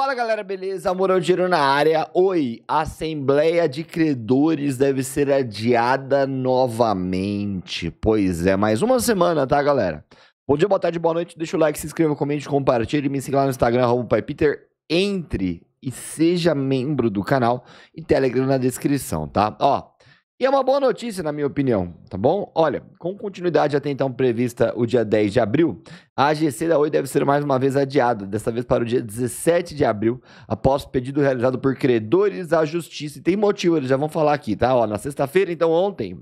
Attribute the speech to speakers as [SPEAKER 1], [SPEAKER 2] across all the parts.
[SPEAKER 1] Fala galera, beleza? Amorão Giro na área. Oi, a Assembleia de Credores deve ser adiada novamente. Pois é, mais uma semana, tá galera? Bom dia, boa tarde, boa noite. Deixa o like, se inscreva, comente, compartilhe, me siga lá no Instagram, arroba Peter. Entre e seja membro do canal e Telegram na descrição, tá? Ó, e é uma boa notícia, na minha opinião, tá bom? Olha, com continuidade até então prevista o dia 10 de abril, a AGC da Oi deve ser mais uma vez adiada, dessa vez para o dia 17 de abril, após pedido realizado por credores à justiça. E tem motivo, eles já vão falar aqui, tá? Ó, na sexta-feira, então ontem,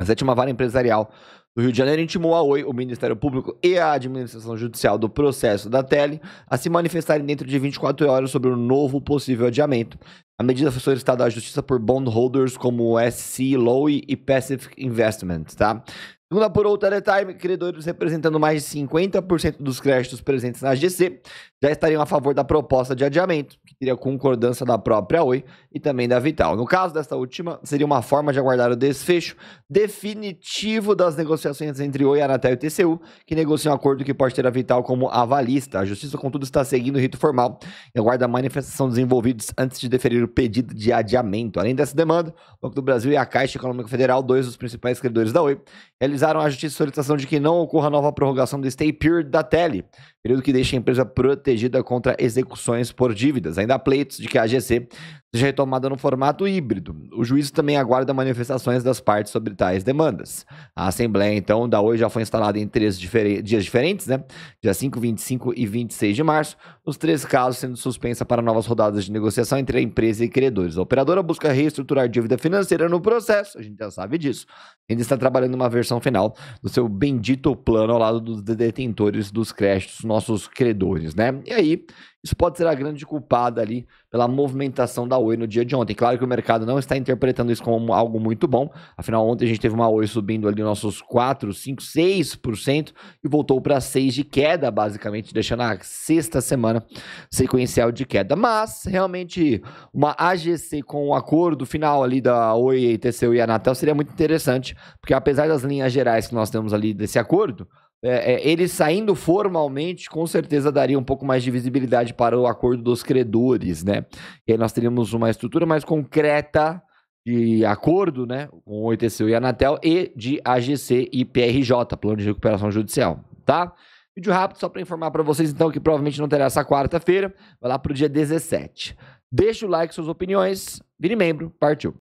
[SPEAKER 1] a sétima vara empresarial do Rio de Janeiro intimou a Oi, o Ministério Público e a administração judicial do processo da Tele a se manifestarem dentro de 24 horas sobre o um novo possível adiamento. A medida foi solicitada à justiça por bondholders como SC Lowy e Pacific Investments, tá? Segundo por outra Teletime, credores representando mais de 50% dos créditos presentes na GC já estariam a favor da proposta de adiamento, que teria concordância da própria Oi e também da Vital. No caso desta última, seria uma forma de aguardar o desfecho definitivo das negociações entre Oi, Anatel e TCU, que negociam um acordo que pode ter a Vital como avalista. A justiça, contudo, está seguindo o rito formal e aguarda a manifestação dos envolvidos antes de deferir o pedido de adiamento. Além dessa demanda, o Banco do Brasil e a Caixa Econômica Federal, dois dos principais credores da Oi, eles realizaram à justiça solicitação de que não ocorra nova prorrogação do stay period da Tele, período que deixa a empresa protegida contra execuções por dívidas. Ainda há pleitos de que a AGC seja retomada no formato híbrido. O juízo também aguarda manifestações das partes sobre tais demandas. A Assembleia, então, da hoje já foi instalada em três dias diferentes, né? Dia 5, 25 e 26 de março, os três casos sendo suspensa para novas rodadas de negociação entre a empresa e credores. A operadora busca reestruturar dívida financeira no processo, a gente já sabe disso. Ainda está trabalhando uma versão final do seu bendito plano ao lado dos detentores dos créditos no nossos credores, né? E aí isso pode ser a grande culpada ali pela movimentação da Oi no dia de ontem. Claro que o mercado não está interpretando isso como algo muito bom. Afinal, ontem a gente teve uma Oi subindo ali nossos 4, 5, 6% e voltou para 6 de queda, basicamente, deixando a sexta semana sequencial de queda. Mas, realmente, uma AGC com o um acordo final ali da Oi, TCU e Anatel seria muito interessante, porque apesar das linhas gerais que nós temos ali desse acordo, é, é, ele saindo formalmente, com certeza daria um pouco mais de visibilidade para o acordo dos credores, né? E aí nós teríamos uma estrutura mais concreta de acordo, né, com o ITCU e a Anatel e de AGC e PRJ, Plano de Recuperação Judicial, tá? Vídeo rápido só para informar para vocês então que provavelmente não terá essa quarta-feira, vai lá pro dia 17. Deixa o like, suas opiniões, vire membro, partiu.